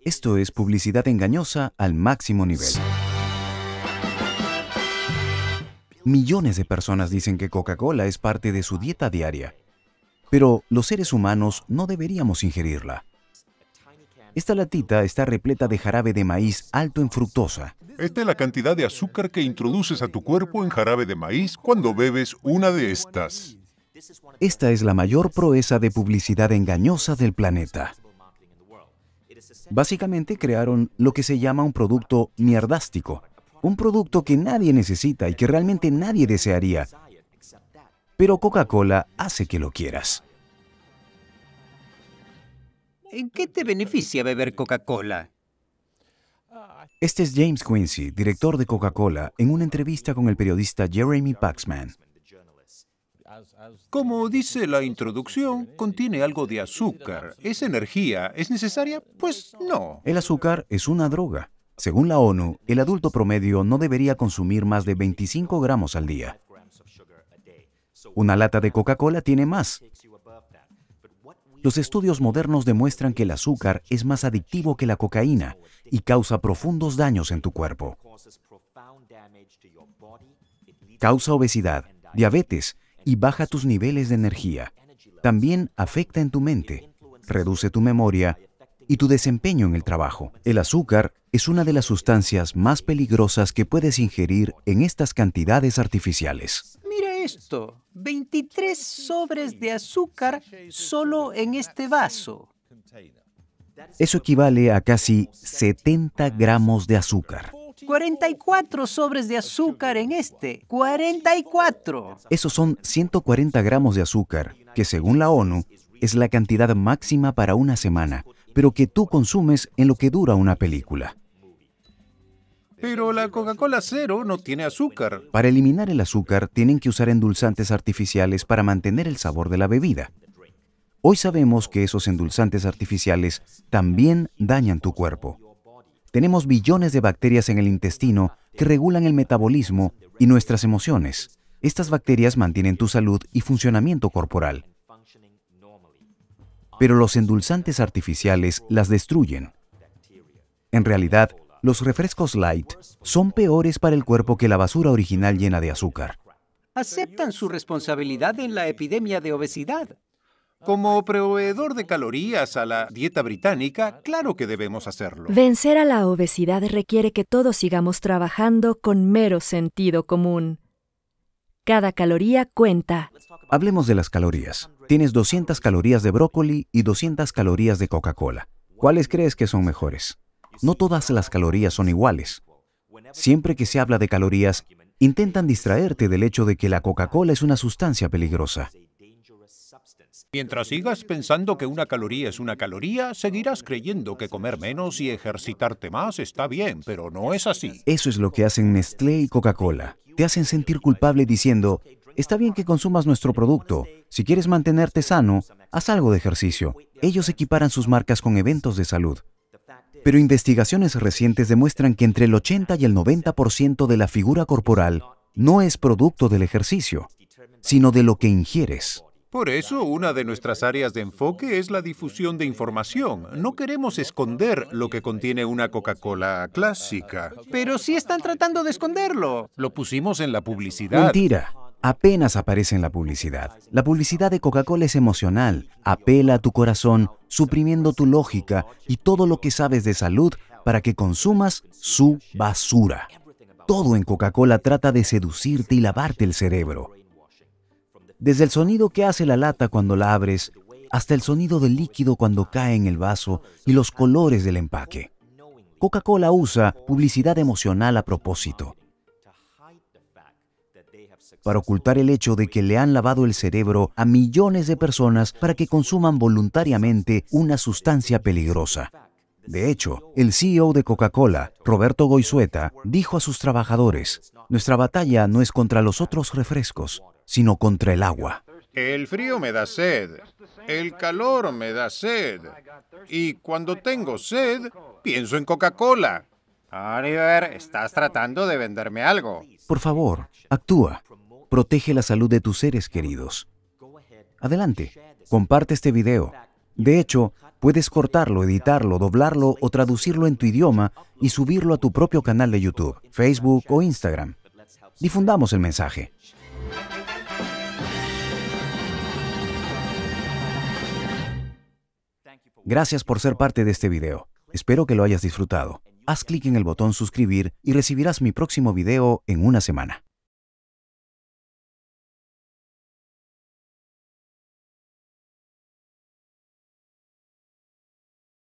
Esto es publicidad engañosa al máximo nivel. Millones de personas dicen que Coca-Cola es parte de su dieta diaria, pero los seres humanos no deberíamos ingerirla. Esta latita está repleta de jarabe de maíz alto en fructosa. Esta es la cantidad de azúcar que introduces a tu cuerpo en jarabe de maíz cuando bebes una de estas. Esta es la mayor proeza de publicidad engañosa del planeta. Básicamente crearon lo que se llama un producto mierdástico, un producto que nadie necesita y que realmente nadie desearía. Pero Coca-Cola hace que lo quieras. ¿En qué te beneficia beber Coca-Cola? Este es James Quincy, director de Coca-Cola, en una entrevista con el periodista Jeremy Paxman. Como dice la introducción, contiene algo de azúcar. ¿Es energía? ¿Es necesaria? Pues no. El azúcar es una droga. Según la ONU, el adulto promedio no debería consumir más de 25 gramos al día. Una lata de Coca-Cola tiene más. Los estudios modernos demuestran que el azúcar es más adictivo que la cocaína y causa profundos daños en tu cuerpo. Causa obesidad, diabetes, y baja tus niveles de energía. También afecta en tu mente, reduce tu memoria y tu desempeño en el trabajo. El azúcar es una de las sustancias más peligrosas que puedes ingerir en estas cantidades artificiales. Mira esto, 23 sobres de azúcar solo en este vaso. Eso equivale a casi 70 gramos de azúcar. 44 sobres de azúcar en este. 44. Esos son 140 gramos de azúcar, que según la ONU es la cantidad máxima para una semana, pero que tú consumes en lo que dura una película. Pero la Coca-Cola cero no tiene azúcar. Para eliminar el azúcar tienen que usar endulzantes artificiales para mantener el sabor de la bebida. Hoy sabemos que esos endulzantes artificiales también dañan tu cuerpo tenemos billones de bacterias en el intestino que regulan el metabolismo y nuestras emociones. Estas bacterias mantienen tu salud y funcionamiento corporal. Pero los endulzantes artificiales las destruyen. En realidad, los refrescos light son peores para el cuerpo que la basura original llena de azúcar. Aceptan su responsabilidad en la epidemia de obesidad. Ah, Como proveedor de calorías a la dieta británica, claro que debemos hacerlo. Vencer a la obesidad requiere que todos sigamos trabajando con mero sentido común. Cada caloría cuenta. Hablemos de las calorías. Tienes 200 calorías de brócoli y 200 calorías de Coca-Cola. ¿Cuáles crees que son mejores? No todas las calorías son iguales. Siempre que se habla de calorías, intentan distraerte del hecho de que la Coca-Cola es una sustancia peligrosa. Mientras sigas pensando que una caloría es una caloría, seguirás creyendo que comer menos y ejercitarte más está bien, pero no es así. Eso es lo que hacen Nestlé y Coca-Cola. Te hacen sentir culpable diciendo, está bien que consumas nuestro producto. Si quieres mantenerte sano, haz algo de ejercicio. Ellos equiparan sus marcas con eventos de salud. Pero investigaciones recientes demuestran que entre el 80 y el 90% de la figura corporal no es producto del ejercicio, sino de lo que ingieres. Por eso, una de nuestras áreas de enfoque es la difusión de información. No queremos esconder lo que contiene una Coca-Cola clásica. Pero sí están tratando de esconderlo. Lo pusimos en la publicidad. Mentira. Apenas aparece en la publicidad. La publicidad de Coca-Cola es emocional, apela a tu corazón, suprimiendo tu lógica y todo lo que sabes de salud para que consumas su basura. Todo en Coca-Cola trata de seducirte y lavarte el cerebro. Desde el sonido que hace la lata cuando la abres, hasta el sonido del líquido cuando cae en el vaso y los colores del empaque. Coca-Cola usa publicidad emocional a propósito para ocultar el hecho de que le han lavado el cerebro a millones de personas para que consuman voluntariamente una sustancia peligrosa. De hecho, el CEO de Coca-Cola, Roberto Goizueta, dijo a sus trabajadores, Nuestra batalla no es contra los otros refrescos, sino contra el agua. El frío me da sed, el calor me da sed, y cuando tengo sed, pienso en Coca-Cola. Oliver, estás tratando de venderme algo. Por favor, actúa. Protege la salud de tus seres queridos. Adelante, comparte este video. De hecho, puedes cortarlo, editarlo, doblarlo o traducirlo en tu idioma y subirlo a tu propio canal de YouTube, Facebook o Instagram. Difundamos el mensaje. Gracias por ser parte de este video. Espero que lo hayas disfrutado. Haz clic en el botón suscribir y recibirás mi próximo video en una semana.